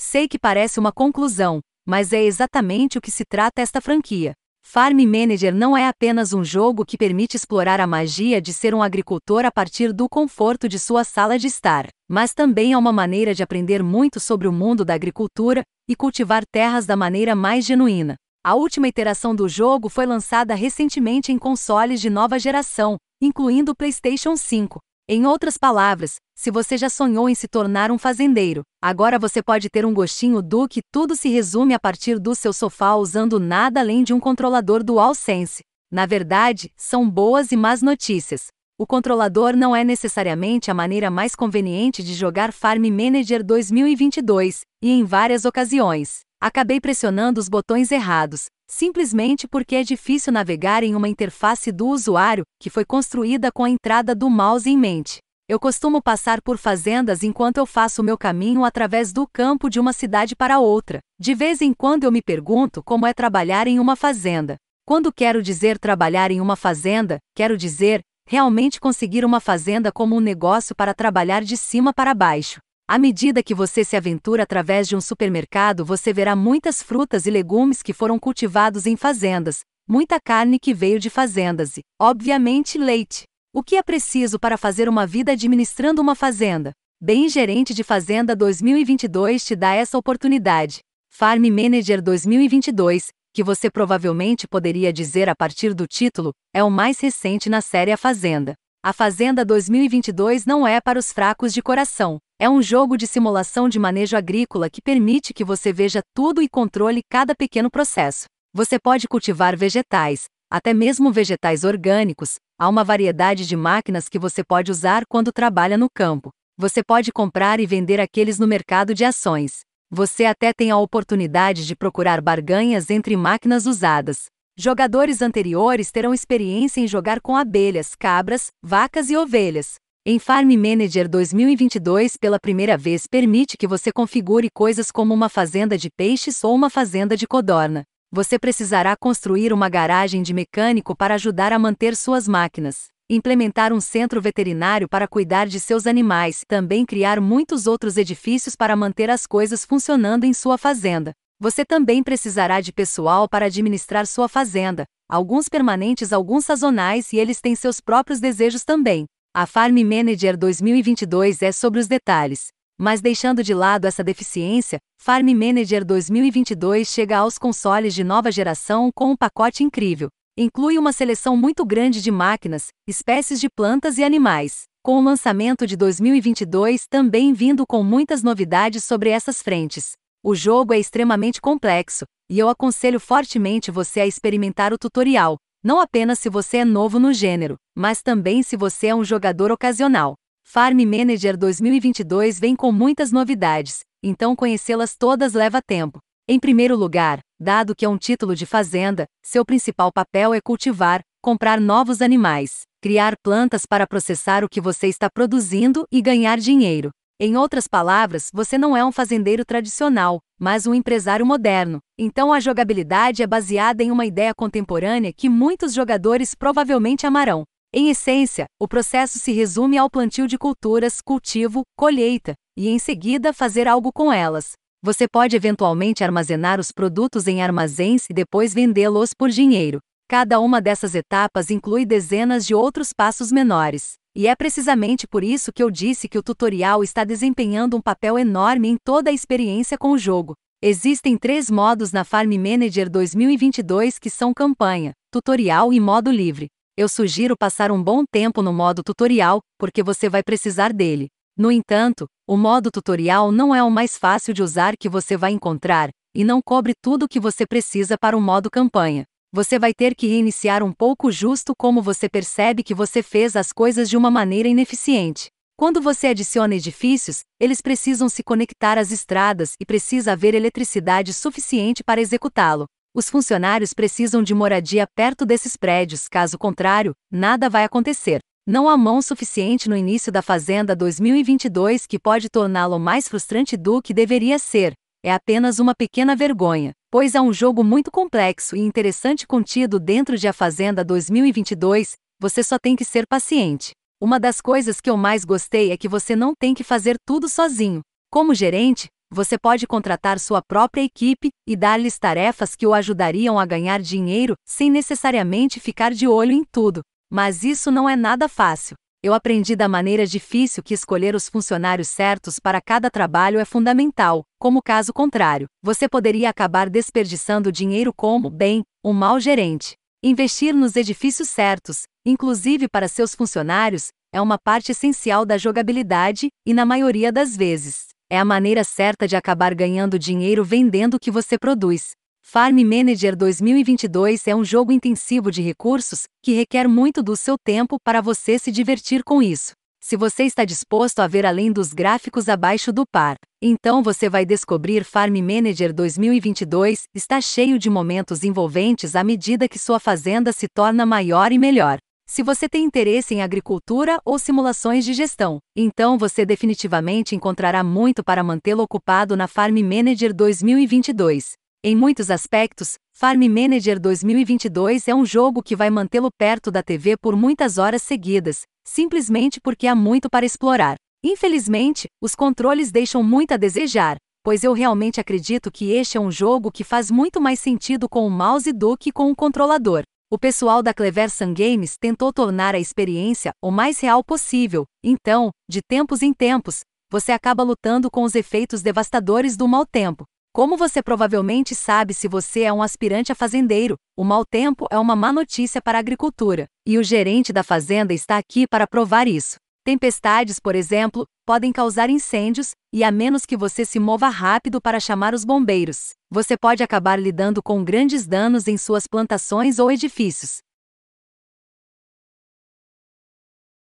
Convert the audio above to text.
Sei que parece uma conclusão, mas é exatamente o que se trata esta franquia. Farm Manager não é apenas um jogo que permite explorar a magia de ser um agricultor a partir do conforto de sua sala de estar, mas também é uma maneira de aprender muito sobre o mundo da agricultura e cultivar terras da maneira mais genuína. A última iteração do jogo foi lançada recentemente em consoles de nova geração, incluindo o PlayStation 5, em outras palavras, se você já sonhou em se tornar um fazendeiro, agora você pode ter um gostinho do que tudo se resume a partir do seu sofá usando nada além de um controlador DualSense. Na verdade, são boas e más notícias. O controlador não é necessariamente a maneira mais conveniente de jogar Farm Manager 2022, e em várias ocasiões, acabei pressionando os botões errados, simplesmente porque é difícil navegar em uma interface do usuário que foi construída com a entrada do mouse em mente. Eu costumo passar por fazendas enquanto eu faço meu caminho através do campo de uma cidade para outra. De vez em quando eu me pergunto como é trabalhar em uma fazenda. Quando quero dizer trabalhar em uma fazenda, quero dizer realmente conseguir uma fazenda como um negócio para trabalhar de cima para baixo. À medida que você se aventura através de um supermercado, você verá muitas frutas e legumes que foram cultivados em fazendas, muita carne que veio de fazendas e, obviamente, leite. O que é preciso para fazer uma vida administrando uma fazenda? Bem Gerente de Fazenda 2022 te dá essa oportunidade. Farm Manager 2022, que você provavelmente poderia dizer a partir do título, é o mais recente na série A Fazenda. A Fazenda 2022 não é para os fracos de coração. É um jogo de simulação de manejo agrícola que permite que você veja tudo e controle cada pequeno processo. Você pode cultivar vegetais, até mesmo vegetais orgânicos, há uma variedade de máquinas que você pode usar quando trabalha no campo. Você pode comprar e vender aqueles no mercado de ações. Você até tem a oportunidade de procurar barganhas entre máquinas usadas. Jogadores anteriores terão experiência em jogar com abelhas, cabras, vacas e ovelhas. Em Farm Manager 2022, pela primeira vez, permite que você configure coisas como uma fazenda de peixes ou uma fazenda de codorna. Você precisará construir uma garagem de mecânico para ajudar a manter suas máquinas, implementar um centro veterinário para cuidar de seus animais, também criar muitos outros edifícios para manter as coisas funcionando em sua fazenda. Você também precisará de pessoal para administrar sua fazenda, alguns permanentes, alguns sazonais, e eles têm seus próprios desejos também. A Farm Manager 2022 é sobre os detalhes, mas deixando de lado essa deficiência, Farm Manager 2022 chega aos consoles de nova geração com um pacote incrível. Inclui uma seleção muito grande de máquinas, espécies de plantas e animais, com o lançamento de 2022 também vindo com muitas novidades sobre essas frentes. O jogo é extremamente complexo, e eu aconselho fortemente você a experimentar o tutorial, não apenas se você é novo no gênero, mas também se você é um jogador ocasional. Farm Manager 2022 vem com muitas novidades, então conhecê-las todas leva tempo. Em primeiro lugar, dado que é um título de fazenda, seu principal papel é cultivar, comprar novos animais, criar plantas para processar o que você está produzindo e ganhar dinheiro. Em outras palavras, você não é um fazendeiro tradicional, mas um empresário moderno. Então a jogabilidade é baseada em uma ideia contemporânea que muitos jogadores provavelmente amarão. Em essência, o processo se resume ao plantio de culturas, cultivo, colheita, e em seguida fazer algo com elas. Você pode eventualmente armazenar os produtos em armazéns e depois vendê-los por dinheiro. Cada uma dessas etapas inclui dezenas de outros passos menores. E é precisamente por isso que eu disse que o tutorial está desempenhando um papel enorme em toda a experiência com o jogo. Existem três modos na Farm Manager 2022 que são campanha, tutorial e modo livre. Eu sugiro passar um bom tempo no modo tutorial, porque você vai precisar dele. No entanto, o modo tutorial não é o mais fácil de usar que você vai encontrar, e não cobre tudo o que você precisa para o modo campanha você vai ter que reiniciar um pouco justo como você percebe que você fez as coisas de uma maneira ineficiente. Quando você adiciona edifícios, eles precisam se conectar às estradas e precisa haver eletricidade suficiente para executá-lo. Os funcionários precisam de moradia perto desses prédios, caso contrário, nada vai acontecer. Não há mão suficiente no início da Fazenda 2022 que pode torná-lo mais frustrante do que deveria ser. É apenas uma pequena vergonha, pois há um jogo muito complexo e interessante contido dentro de A Fazenda 2022, você só tem que ser paciente. Uma das coisas que eu mais gostei é que você não tem que fazer tudo sozinho. Como gerente, você pode contratar sua própria equipe e dar-lhes tarefas que o ajudariam a ganhar dinheiro sem necessariamente ficar de olho em tudo. Mas isso não é nada fácil. Eu aprendi da maneira difícil que escolher os funcionários certos para cada trabalho é fundamental, como caso contrário, você poderia acabar desperdiçando dinheiro como, bem, um mau gerente. Investir nos edifícios certos, inclusive para seus funcionários, é uma parte essencial da jogabilidade e, na maioria das vezes, é a maneira certa de acabar ganhando dinheiro vendendo o que você produz, Farm Manager 2022 é um jogo intensivo de recursos que requer muito do seu tempo para você se divertir com isso. Se você está disposto a ver além dos gráficos abaixo do par, então você vai descobrir Farm Manager 2022 está cheio de momentos envolventes à medida que sua fazenda se torna maior e melhor. Se você tem interesse em agricultura ou simulações de gestão, então você definitivamente encontrará muito para mantê-lo ocupado na Farm Manager 2022. Em muitos aspectos, Farm Manager 2022 é um jogo que vai mantê-lo perto da TV por muitas horas seguidas, simplesmente porque há muito para explorar. Infelizmente, os controles deixam muito a desejar, pois eu realmente acredito que este é um jogo que faz muito mais sentido com o mouse do que com o controlador. O pessoal da Clever Sun Games tentou tornar a experiência o mais real possível, então, de tempos em tempos, você acaba lutando com os efeitos devastadores do mau tempo, como você provavelmente sabe se você é um aspirante a fazendeiro, o mau tempo é uma má notícia para a agricultura, e o gerente da fazenda está aqui para provar isso. Tempestades, por exemplo, podem causar incêndios, e a menos que você se mova rápido para chamar os bombeiros, você pode acabar lidando com grandes danos em suas plantações ou edifícios.